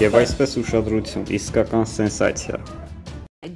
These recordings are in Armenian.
Եվ այսպես ուշադրություն, իսկական սենսացիա։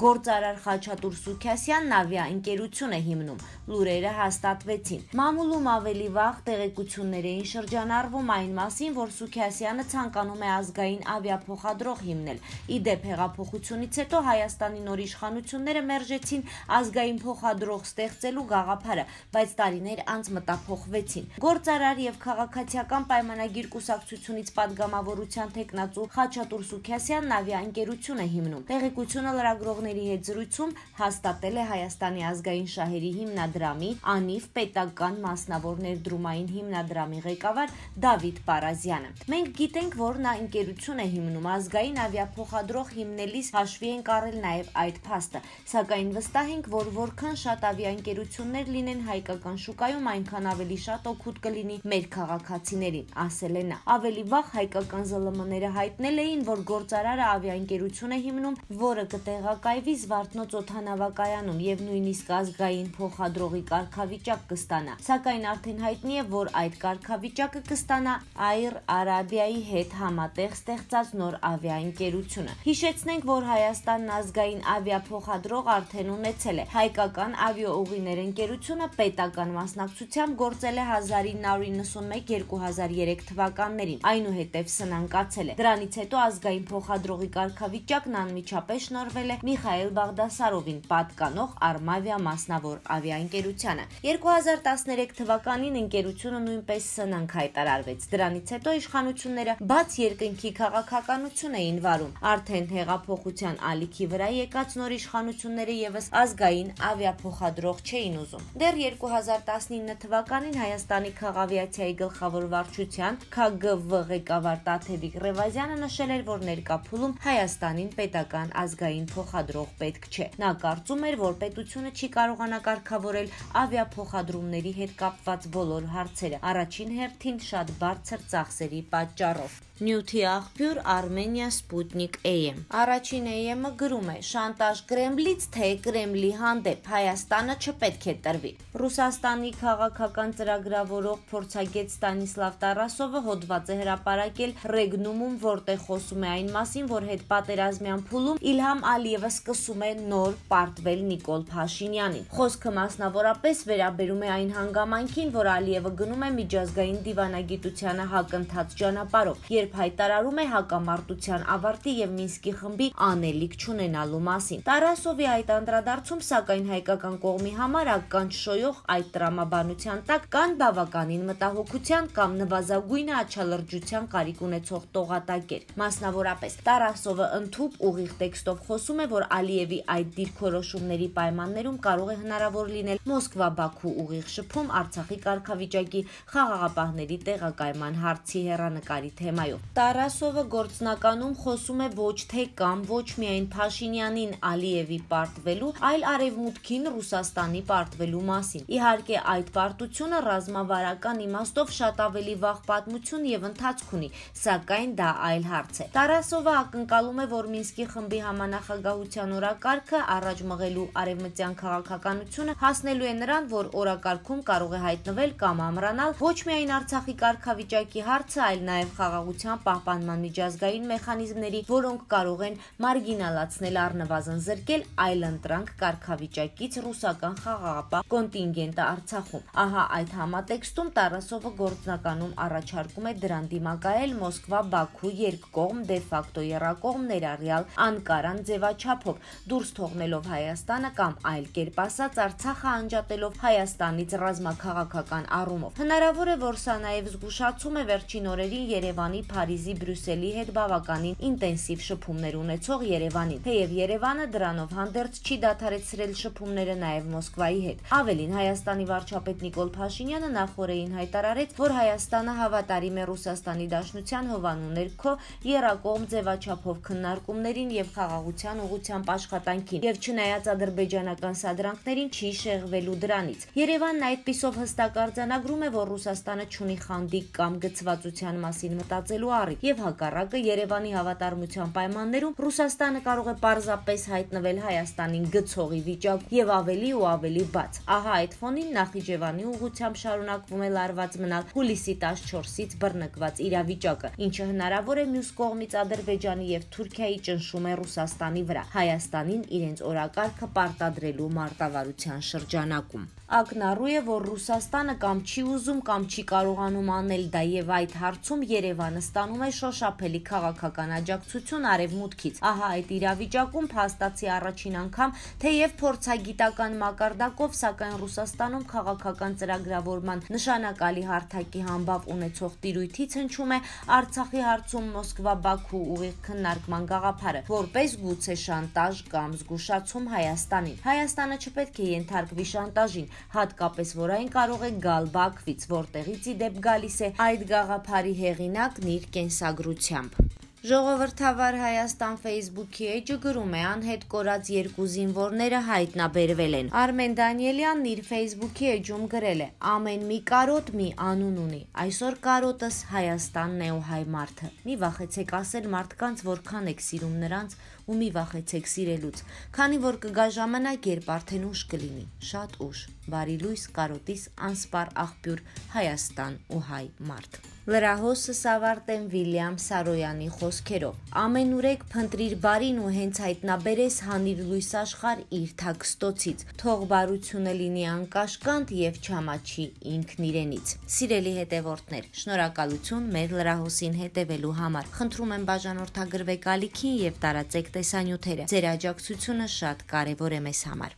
Գործարար Խաչատուր Սուքյասյանն ավիաընկերություն է հիմնում։ Լուրերը հաստատվեցին։ Մամուլում ավելի վաղ տեղեկություններ էին շրջանառվում այն մասին, որ Սուքյասյանը ցանկանում է ազգային ավիափոխադրող հիմնել։ Ի դեպ, հեղափոխությունից հետո Հայաստանի նոր իշխանությունները մերժեցին ազգային փոխադրող ստեղծելու գաղափարը, բայց տարիներ անց մտափոխվեցին։ Գործարար եւ քաղաքացիական պայմանագիր կուսակցությունից падգամավորության թեկնածու Խաչատուր Սուքյասյանն ավիաընկերություն է հիմնում։ Տեղեկությունը լրագրող լրագրողների հետ զրույցում հաստատել է Հայաստանի ազգային շահերի հիմնադրամի անիվ պետական մասնավոր ներդրումային հիմնադրամի ղեկավար Դավիթ Պարազյանը։ Մենք գիտենք, որ նա ընկերություն է հիմնում ազգային ավիափոխադրող հիմնելիս հաշվի են կառել նաև այդ փաստը, սակայն վստահ ենք, որ որքան շատ ավիաընկերություններ լինեն հայկական շուկայում, այնքան ավելի շատ օգուտ կլինի մեր քաղաքացիներին, ասել է նա։ Ավելի վաղ հայկական ԶԼՄ-ները հայտնել էին, որ գործարարը ավիաընկերություն է հիմնում, որը կտեղակ կմակայվի Զվարթնոց օթանավակայանում եւ նույնիսկ ազգային փոխադրողի կարգավիճակ կստանա։ Սակայն արդեն հայտնի է, որ այդ կարգավիճակը կստանա Air Arabia-ի հետ համատեղ ստեղծած նոր ավիաընկերությունը։ Հիշեցնենք, որ Հայաստանն ազգային ավիափոխադրող արդեն ունեցել է։ Հայկական ավիաուղիներ ընկերությունը պետական մասնակցությամբ գործել է 1991-2003 թվականներին։ Այնուհետև սնանկացել է։ Դրանից հետո ազգային փոխադրողի կարգավիճակն անմիջապես շնորվել է մի Միխայել Բաղդասարովին պատկանող Արմավիա մասնավոր ավիաընկերությանը։ 2013 թվականին ընկերությունը նույնպես սնանկ հայտարարվեց։ Դրանից հետո իշխանությունները բաց երկնքի քաղաքականություն էին վարում։ Արդեն հեղափոխության ալիքի վրա եկած նոր իշխանությունները եւս ազգային ավիափոխադրող չէին ուզում։ Դեռ 2019 թվականին Հայաստանի քաղավիացիայի գլխավոր վարչության ՔԳՎ ղեկավար Տաթևիկ Ռևազյանը նշել էր, որ ներկա փուլում Հայաստանին պետական ազգային փոխադրող արտադրող պետք չէ։ Նա կարծում էր, որ պետությունը չի կարողանա կարգավորել ավիափոխադրումների հետ կապված բոլոր հարցերը, առաջին հերթին շատ բարձր ծախսերի պատճառով։ Նյութի աղբյուր Armenia Sputnik AM։ Առաջին AM-ը գրում է. Շանտաժ Կրեմլից թե Կրեմլի հանդեպ Հայաստանը չպետք է տրվի։ Ռուսաստանի քաղաքական ծրագրավորող փորձագետ Ստանիսլավ Տարասովը հոդված է հրապարակել Ռեգնումում, որտեղ խոսում է այն մասին, որ հետ պատերազմյան փուլում Իլհամ Ալիևը սկսում է նոր պարտվել Նիկոլ Փաշինյանին։ Խոսքը մասնավորապես վերաբերում է այն հանգամանքին, որ Ալիևը գնում է միջազգային դիվանագիտությանը հակընթաց ճանապարհով երբ հայտարարում է հակամարտության ավարտի եւ Մինսկի խմբի անելիք չունենալու մասին։ Տարասովի այդ անդրադարձում սակայն հայկական կողմի համար ականջ շոյող այդ տրամաբանության տակ կան բավականին մտահոգության կամ նվազագույն աչալրջության կարիք ունեցող տողատակեր։ Մասնավորապես Տարասովը ընդհուպ ուղիղ տեքստով խոսում է, որ Ալիևի այդ դիրքորոշումների պայմաններում կարող է հնարավոր լինել Մոսկվա-Բաքու ուղիղ շփում Արցախի կարգավիճակի խաղաղապահների տեղակայման հարցի հերանեկարի թեմայով։ Այո։ Տարասովը գործնականում խոսում է ոչ թե կամ ոչ միայն Փաշինյանին Ալիևի պարտվելու, այլ արևմուտքին Ռուսաստանի պարտվելու մասին։ Իհարկե, այդ պարտությունը ռազմավարական իմաստով շատ ավելի վաղ պատմություն եւ ընթացք ունի, սակայն դա այլ հարց է։ Տարասովը ակնկալում է, որ Մինսկի խմբի համանախագահության օրակարգը առաջ մղելու արևմտյան քաղաքականությունը հասնելու է նրան, որ օրակարգում կարող է հայտնվել կամ ամրանալ ոչ միայն Արցախի կարգավիճակի հարցը, այլ նաեւ խաղաղության իրականության պահպանման միջազգային մեխանիզմների, որոնք կարող են մարգինալացնել առնվազն զրկել այլընտրանք կարգավիճակից ռուսական խաղաղապահ կոնտինգենտը Արցախում։ Ահա այդ համատեքստում Տարասովը գործնականում առաջարկում է դրան դիմակայել Մոսկվա-Բաքու երկկողմ դեֆակտո երակողմ ներառյալ Անկարան ձևաչափով, դուրս թողնելով Հայաստանը կամ այլ կերպ ասած Արցախը անջատելով Հայաստանից ռազմաքաղաքական առումով։ Հնարավոր է, որ սա նաև զգուշացում է վերջին օրերին Երևանի Փարիզի, Բրյուսելի հետ բավականին ինտենսիվ շփումներ ունեցող Երևանին։ Թեև Երևանը դրանով հանդերձ չի դադարեցրել շփումները նաև Մոսկվայի հետ։ Ավելին Հայաստանի վարչապետ Նիկոլ Փաշինյանը նախորդին հայտարարեց, որ Հայաստանը հավատարիմ է Ռուսաստանի Դաշնության հովանու ներքո երակողմ ձևաչափով քննարկումներին եւ խաղաղության ուղղությամբ աշխատանքին եւ չնայած ադրբեջանական սադրանքներին չի շեղվելու դրանից։ Երևանն այդպիսով հստակ արձանագրում է, որ Ռուսաստանը չունի խանդիկ կամ գծվածության մասին մտածելու ստեղծելու առիթ եւ հակառակը Երևանի հավատարմության պայմաններում Ռուսաստանը կարող է պարզապես հայտնվել Հայաստանին գցողի վիճակ եւ ավելի ու ավելի բաց։ Ահա այդ ֆոնին Նախիջևանի ուղությամբ շարունակվում է լարված մնալ հուլիսի 14-ից բռնկված իրավիճակը, ինչը հնարավոր է մյուս կողմից Ադրբեջանի եւ Թուրքիայի ճնշում է Ռուսաստանի վրա, Հայաստանին իրենց օրակարգը պարտադրելու մարտավարության շրջանակում ակնառու է, որ Ռուսաստանը կամ չի ուզում կամ չի կարողանում անել դա եւ այդ հարցում Երևանը ստանում է շոշափելի քաղաքական աջակցություն արևմուտքից։ Ահա այդ իրավիճակում փաստացի առաջին անգամ թեև փորձագիտական մակարդակով, սակայն Ռուսաստանում քաղաքական ծրագրավորման նշանակալի հարթակի համբավ ունեցող տիրույթից հնչում է Արցախի հարցում Մոսկվա-Բաքու ուղիղ քննարկման գաղափարը, որպես գուցե շանտաժ կամ զգուշացում Հայաստանին։ Հայաստանը չպետք է ենթարկվի շանտաժին հատկապես որ այն կարող է գալ Բաքվից, որտեղից ի դեպ գալիս է այդ գաղափարի հեղինակն իր կենսագրությամբ։ Ժողովրդավար Հայաստան Facebook-ի էջը գրում է անհետ կորած երկու զինվորները հայտնաբերվել են։ Արմեն Դանիելյանն իր Facebook-ի էջում գրել է. «Ամեն մի կարոտ մի անուն ունի։ Այսօր կարոտս Հայաստանն է ու հայ մարդը։ Մի վախեցեք ասել մարդկանց, որքան եք սիրում նրանց, ու մի վախեցեք սիրելուց, քանի որ կգա ժամանակ, երբ արդեն ուշ կլինի, շատ ուշ։ Բարի լույս, կարոտիս, անսպար աղբյուր, Հայաստան ու հայ մարդ։ Լրահոսը Սավարտեն Վիլյամ Սարոյանի խոսքերով ամենուրեք փնտրիր բարին ու հենց հայտնաբերես հանիր լույս աշխար իր թաքստոցից թող բարությունը լինի անկաշկանդ եւ չամաչի ինքն իրենից Սիրելի հետևորդներ շնորհակալություն մեր լրահոսին հետևելու համար խնդրում եմ բաժանորդագրվեք ալիքին եւ տարածեք տեսանյութերը։ Ձեր աջակցությունը շատ կարևոր է մեզ համար։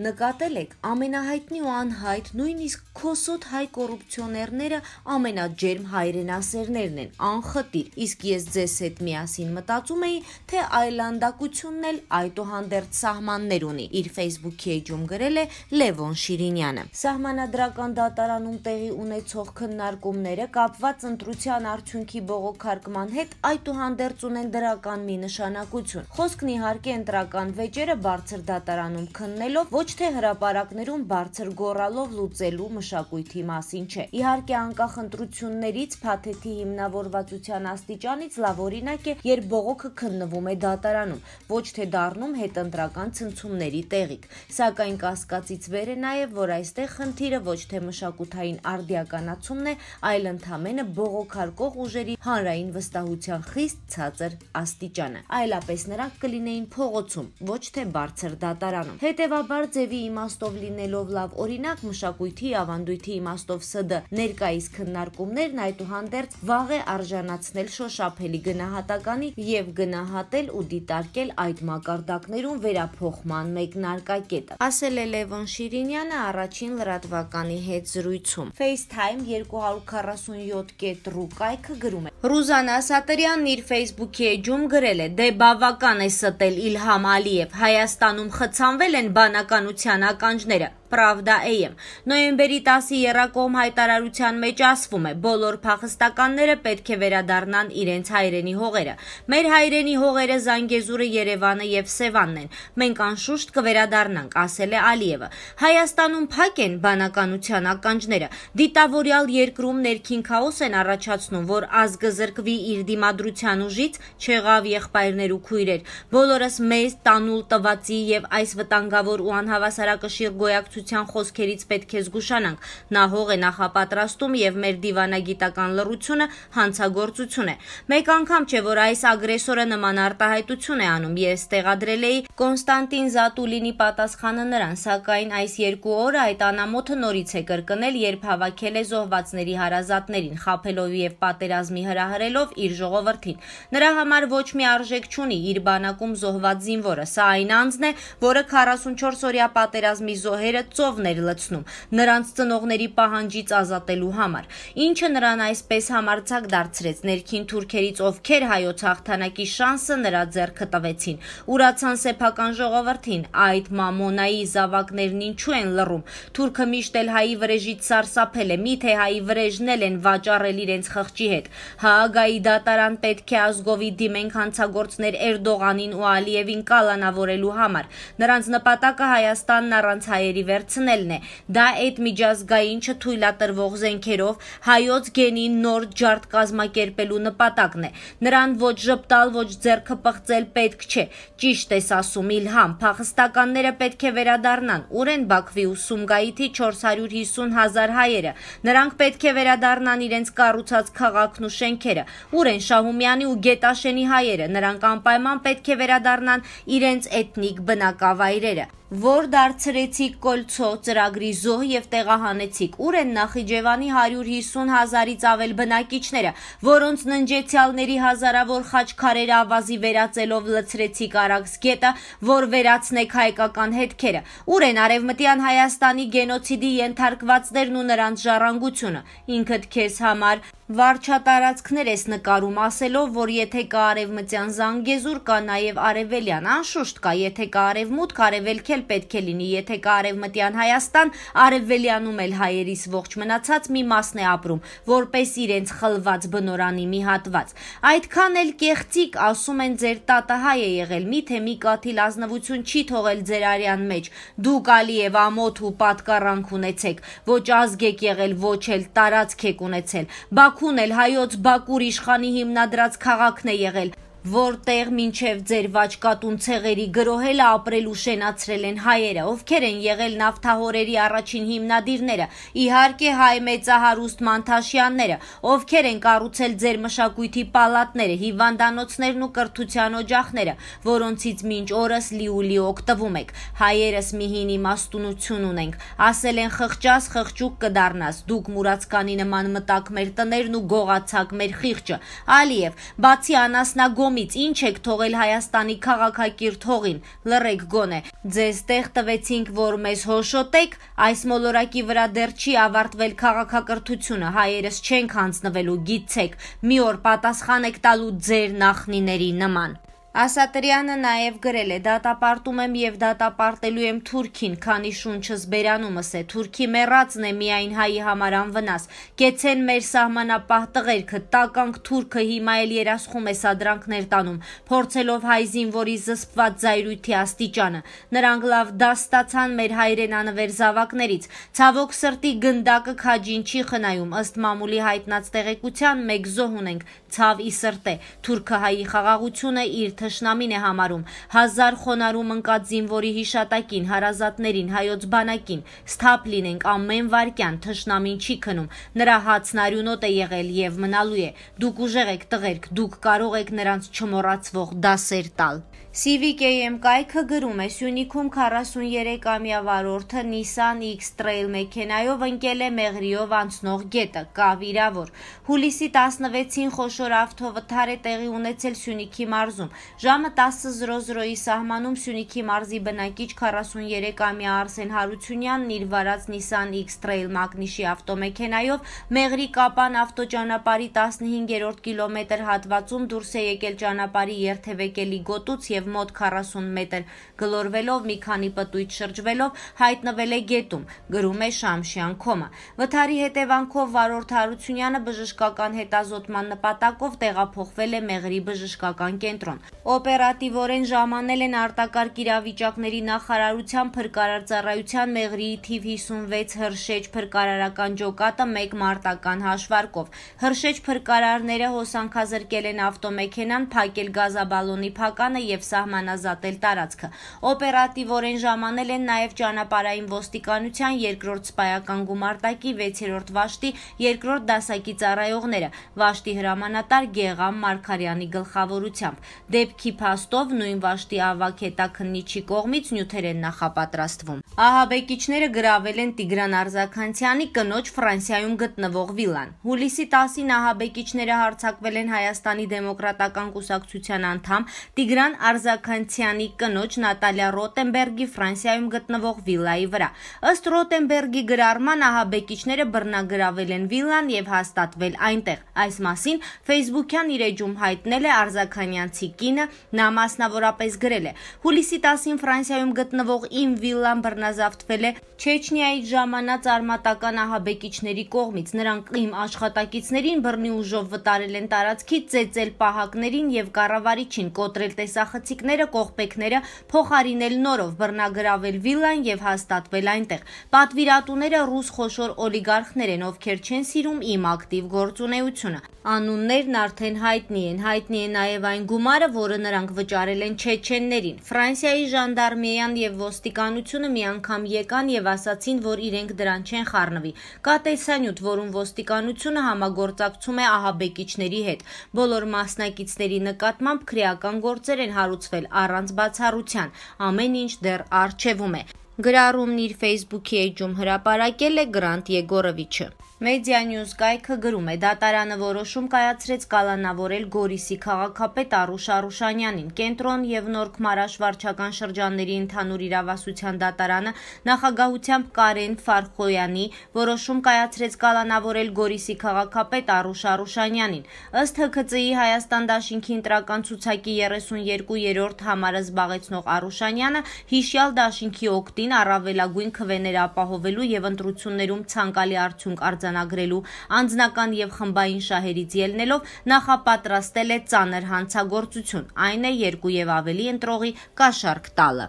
Նկատել եք ամենահայտնի ու անհայտ, նույնիսկ քոսոտ հայ կոռուպցիոներները ամենաջերմ հայրենասերներն են, անխտիր։ Իսկ ես ձեզ հետ միասին մտածում էի, թե այլանդակությունն էլ այդուհանդերձ սահմաններ ունի։ Իր Facebook-ի էջում գրել է Լևոն Շիրինյանը։ Սահմանադրական դատարանում տեղի ունեցող քննարկումները կապված ընտրության արդյունքի բողոքարկման հետ այդուհանդերձ ունեն դրական մի նշանակություն։ Խոսքն իհարկե ընտրական վեճերը բարձր դատարանում քննելով ոչ թե հրապարակներում բարձր գորալով լուծելու մշակույթի մասին չէ։ Իհարկե անկախ ընտրություններից փաթեթի հիմնավորվածության աստիճանից լավ օրինակ է, երբ բողոքը քննվում է դատարանում, ոչ թե դառնում հետընտրական ցնցումների տեղիք։ Սակայն կասկածից վեր է նաև, որ այստեղ խնդիրը ոչ թե մշակութային արդիականացումն է, այլ ընդամենը բողոքարկող ուժերի հանրային վստահության խիստ ցածր աստիճանը։ Այլապես նրանք կլինեին փողոցում, ոչ թե բարձր դատարանում։ Հետևաբար ձևի իմաստով լինելով լավ օրինակ մշակույթի ավանդույթի իմաստով ՍԴ ներկայիս քննարկումներն այդուհանդերձ վաղ է արժանացնել շոշափելի գնահատականի եւ գնահատել ու դիտարկել այդ մակարդակներում վերափոխման մեկնարկակետը ասել է Լևոն Շիրինյանը առաջին լրատվականի հետ զրույցում FaceTime 247.ru կայքը գրում է Ռուզան Ասատերյանն իր Facebook-ի էջում գրել է դե բավական է ստել Իլհամ Ալիև Հայաստանում խցանվել են բանական իշխանության ականջները։ Pravda.am։ Նոյեմբերի 10-ի Եռակողմ հայտարարության մեջ ասվում է. բոլոր փախստականները պետք է վերադառնան իրենց հայրենի հողերը։ Մեր հայրենի հողերը Զանգեզուրը, Երևանը եւ Սևանն են։ Մենք անշուշտ կվերադառնանք, ասել է Ալիևը։ Հայաստանում փակ են բանականության ականջները։ Դիտավորյալ երկրում ներքին քաոս են առաջացնում, որ ազգը զրկվի իր դիմադրության ուժից, չեղավ եղբայրներ ու քույրեր։ Բոլորս մեզ տանուլ տվածի եւ այս վտանգավոր ու անհավասարակշիռ գոյակցության կուսակցության խոսքերից պետք է զգուշանանք։ Նա հող է նախապատրաստում եւ մեր դիվանագիտական լռությունը հանցագործություն է։ Մեկ անգամ չէ, որ այս ագրեսորը նման արտահայտություն է անում։ Ես տեղադրել էի Կոնստանտին Զատուլինի պատասխանը նրան, սակայն այս երկու օրը այդ անամոթը նորից է կրկնել, երբ հավաքել է զոհվածների հարազատներին, խափելով եւ պատերազմի հրահրելով իր ժողովրդին։ Նրա համար ոչ մի արժեք չունի իր բանակում զոհված զինվորը։ Սա այն անձն է, որը 44 օրյա պատերազմի զոհերը ծովներ լցնում նրանց ծնողների պահանջից ազատելու համար, ինչը նրան այսպես համարձակ դարձրեց ներքին թուրքերից, ովքեր հայոց հաղթանակի շանսը նրա ձեռքը տվեցին։ Ուրացան սեփական ժողովրդին, այդ մամոնայի զավակներն ինչու են լռում։ Թուրքը միշտ էլ հայի վրեժից սարսափել է, միթե հայի վրեժնել են վաճառել իրենց խղճի հետ։ Հաագայի դատարան պետք է ազգովի դիմենք հանցագործներ Էրդողանին ու Ալիևին կալանավորելու համար։ Նրանց նպատակը Հայաստանն առանց հայերի վեր վերցնելն է։ Դա այդ միջազգային չթույլատրվող զենքերով հայոց գենին նոր ջարդ կազմակերպելու նպատակն է։ Նրան ոչ ժպտալ, ոչ ձեռքը պղծել պետք չէ։ Ճիշտ ես ասում Իլհամ, փախստականները պետք է վերադառնան։ Ուր են Բաքվի ու Սումգայիթի 450 հազար հայերը։ Նրանք պետք է վերադառնան իրենց կառուցած քաղաքն ու շենքերը։ Ուր են Շահումյանի ու Գետաշենի հայերը։ Նրանք անպայման պետք է վերադառնան իրենց էթնիկ բնակավայրերը որ դարձրեցիք կոլցո ծրագրի զոհ եւ տեղահանեցիք։ Ուր են Նախիջևանի 150 հազարից ավել բնակիչները, որոնց ննջեցյալների հազարավոր խաչքարերը ավազի վերածելով լցրեցիք Արաքս գետը, որ վերացնեք հայկական հետքերը։ Ուր են Արևմտյան Հայաստանի գենոցիդի ենթարկվածներն ու նրանց ժառանգությունը։ Ինքդ քեզ համար վարչատարածքներ ես նկարում ասելով, որ եթե կա արևմտյան Զանգեզուր, կա նաև արևելյան, անշուշտ կա, եթե կա արևմուտք, արևելք էլ պետք է լինի, եթե կա արևմտյան Հայաստան, արևելյանում էլ հայերիս ողջ մնացած մի մասն է ապրում, որպես իրենց խլված բնորանի մի հատված։ Այդքան էլ կեղծիկ ասում են ձեր տատը հայ է եղել, միթե մի կաթիլ ազնվություն չի թողել ձեր արյան մեջ։ Դուք Ալիև ամոթ ու պատկառանք ունեցեք, ոչ ազգ եք եղել, ոչ էլ տարածք եք ունեցել։ Բաքու Բաքուն էլ հայոց Բաքուր իշխանի հիմնադրած քաղաքն է եղել որտեղ մինչև ձեր վաճկատուն ցեղերի գրոհելը ապրելու շենացրել են հայերը, ովքեր են եղել նավթահորերի առաջին հիմնադիրները, իհարկե հայ մեծահարուստ Մանթաշյանները, ովքեր են կառուցել ձեր մշակույթի պալատները, հիվանդանոցներն ու կրթության օջախները, որոնցից մինչ օրս լիուլի օգտվում եք։ Հայերս մի հին իմաստունություն ունենք, ասել են խղճաս խղճուկ կդառնաս, դուք մուրացկանի նման մտակ մեր տներն ու գողացակ մեր խիղճը։ Ալիև, բացի անասնագո կողմից ինչ եք թողել Հայաստանի քաղաքակիրթ հողին, լռեք գոնե։ Ձեզ տեղ տվեցինք, որ մեզ հոշոտեք, այս մոլորակի վրա դեռ չի ավարտվել քաղաքակրթությունը, հայերս չենք հանձնվելու, գիտեք, մի օր պատասխան եք տալու ձեր նախնիների նման։ Ասատրյանը նաև գրել է. «Դատապարտում եմ եւ դատապարտելու եմ Թուրքին, քանի շունչս բերանումս է։ Թուրքի մեռածն է միայն հայի համար անվնաս։ Կեցեն մեր սահմանապահ տղերքը, տականք Թուրքը հիմա էլ երասխում է սադրանքներ տանում, փորձելով հայ զինվորի զսպված զայրույթի աստիճանը։ Նրանք լավ դաս ստացան մեր հայրենանվեր զավակներից։ Ցավոք սրտի գնդակը քաջին չի խնայում։ Ըստ մամուլի հայտնած տեղեկության մեկ զոհ ունենք։ Ցավ ի սրտե։ Թուրքը հայի խաղաղությունը իր թշնամին է համարում, հազար խոնարում ընկած զինվորի հիշատակին, հարազատներին, հայոց բանակին, սթափ լինենք ամեն վարքյան, թշնամին չի քնում, նրա հացն արյունոտ է եղել եւ մնալու է։ Դուք ուժեղ եք տղերք, դուք կարող եք նրանց չմոռացվող դասեր տալ։ CVKM կայքը գրում է Սյունիքում 43-ամյա վարորդը Nissan X-Trail մեքենայով ընկել է Մեղրիով անցնող գետը, կավ իրավոր։ Հուլիսի 16-ին խոշոր ավտովթար է տեղի ունեցել Սյունիքի մարզում։ Ժամը 10:00-ի սահմանում Սյունիքի մարզի բնակիչ 43-ամյա Արսեն Հարությունյանն իր վարած Nissan X-Trail մագնիշի ավտոմեքենայով Մեղրի Կապան ավտոճանապարհի 15-րդ կիլոմետր հատվածում դուրս է եկել ճանապարհի երթևեկելի գոտուց եւ եւ մոտ 40 մետր, գլորվելով մի քանի պտույտ շրջվելով հայտնվել է գետում, գրում է Շամշյան Քոմը։ Վթարի հետևանքով վարորդ Հարությունյանը բժշկական հետազոտման նպատակով տեղափոխվել է Մեղրի բժշկական կենտրոն։ Օպերատիվորեն ժամանել են արտակարգ իրավիճակների նախարարության փրկարարծառայության Մեղրիի թիվ 56 հրշեջ փրկարարական ջոկատը 1 մարտական հաշվարկով։ Հրշեջ փրկարարները հոսանքազրկել են ավտոմեքենան, փակել գազաբալոնի փականը եւ սահմանազատել տարածքը։ Օպերատիվորեն ժամանել են նաև ճանապարհային ոստիկանության երկրորդ սպայական գումարտակի 6-րդ վաշտի երկրորդ դասակի ծառայողները վաշտի հրամանատար Գեղամ Մարգարյանի գլխավորությամբ։ Դեպքի փաստով նույն վաշտի ավակ հետաքննիչի կողմից նյութեր են նախապատրաստվում։ Ահաբեկիչները գրավել են Տիգրան Արզականցյանի կնոջ Ֆրանսիայում գտնվող վիլան։ Հուլիսի 10-ին ահաբեկիչները հարձակվել են Հայաստանի դեմոկրատական կուսակցության անդամ Տիգրան Արզ Ազաքանցյանի կնոջ Նատալիա Ռոտենբերգի Ֆրանսիայում գտնվող վիլայի վրա։ Ըստ Ռոտենբերգի գրառման ահաբեկիչները բռնագրավել են վիլան եւ հաստատվել այնտեղ։ Այս մասին Facebook-յան իր էջում հայտնել է Արզաքանյանցի կինը, նա մասնավորապես գրել է. Հուլիսի 10-ին Ֆրանսիայում գտնվող իմ վիլան բռնազավթվել է Չեչնիայի ժամանած արմատական ահաբեկիչների կողմից։ Նրանք իմ աշխատակիցներին բռնի ուժով վտարել են տարածքի ծեծել պահակներին եւ կառավարիչին կոտրել տեսախցիկ գործիքները, կողպեքները փոխարինել նորով բռնագրավել վիլան եւ հաստատվել այնտեղ։ Պատվիրատուները ռուս խոշոր օլիգարխներ են, ովքեր չեն սիրում իմ ակտիվ գործունեությունը։ Անուններն արդեն հայտնի են, հայտնի է նաեւ այն գումարը, որը նրանք վճարել են չեչեններին։ Ֆրանսիայի ժանդարմիան եւ ոստիկանությունը միանգամ եկան եւ ասացին, որ իրենք դրան չեն խառնվի։ Կա տեսանյութ, որում ոստիկանությունը համագործակցում է ահաբեկիչների հետ։ Բոլոր մասնակիցների նկատմամբ քրեական գործեր են հարուցել կառուցվել առանց բացառության։ Ամեն ինչ դեռ արժևում է։ Գրառումն իր Facebook-ի էջում հրապարակել է Գրանտ Եգորովիչը։ Media News կայքը գրում է՝ դատարանը որոշում կայացրեց կալանավորել Գորիսի քաղաքապետ Առուշ Առուշանյանին։ Կենտրոն և Նորք-Մարաշ վարչական շրջանների ընդհանուր իրավասության դատարանը նախագահությամբ Կարեն Ֆարխոյանի որոշում կայացրեց կալանավորել Գորիսի քաղաքապետ Առուշ Առուշանյանին։ Ըստ ՀՔԾ-ի Հայաստան դաշինքի ընտրական ցուցակի 32-րդ համարը զբաղեցնող Առուշանյանը հիշյալ դաշինքի օգտին առավելագույն քվեներ ապահովելու և ընտրություններում ցանկալի արդյունք արձանագրելու արձանագրելու անձնական եւ խմբային շահերից ելնելով նախապատրաստել է ծանր հանցագործություն, այն է երկու եւ ավելի ընտրողի կաշառք տալը։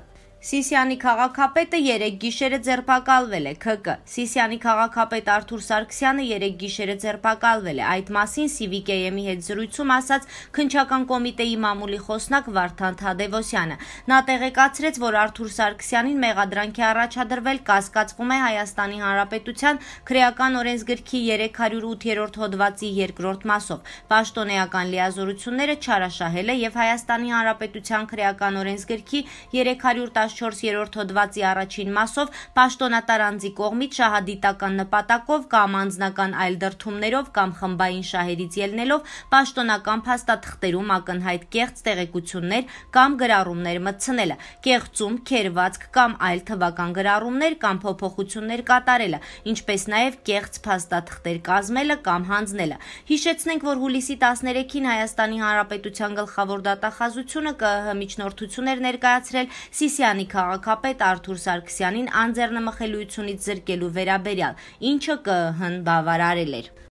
Սիսյանի քաղաքապետը 3 գիշերը ձերբակալվել է ՔԿ։ Սիսյանի քաղաքապետ Արթուր Սարգսյանը 3 գիշերը ձերբակալվել է։ Այդ մասին CVKM-ի հետ զրույցում ասաց քնչական կոմիտեի մամուլի խոսնակ Վարդան Թադևոսյանը։ Նա տեղեկացրեց, որ Արթուր Սարգսյանին մեղադրանքի առաջադրվել կասկածվում է Հայաստանի Հանրապետության քրեական օրենսգրքի 308-րդ հոդվածի 2-րդ մասով։ Պաշտոնեական լիազորությունները չարաշահելը եւ Հայաստանի Հանրապետության քրեական օրենսգրքի 300 14-րդ հոդվածի առաջին մասով պաշտոնատար անձի կողմից շահադիտական նպատակով կամ անձնական այլ դրդումներով կամ խմբային շահերից ելնելով պաշտոնական փաստաթղթերում ակնհայտ կեղծ տեղեկություններ կամ գրառումներ մտցնելը, կեղծում, քերվածք կամ այլ թվական գրառումներ կամ փոփոխություններ կատարելը, ինչպես նաև կեղծ փաստաթղթեր կազմելը կամ հանձնելը։ Հիշեցնենք, որ հուլիսի 13-ին Հայաստանի Հանրապետության գլխավոր դատախազությունը ԿՀ միջնորդություն էր ներկայացրել Սիսիանի Հայաստանի քաղաքապետ Արթուր Սարգսյանին անձեռնմխելիությունից զրկելու վերաբերյալ, ինչը ԿԸՀ-ն բավարարել էր։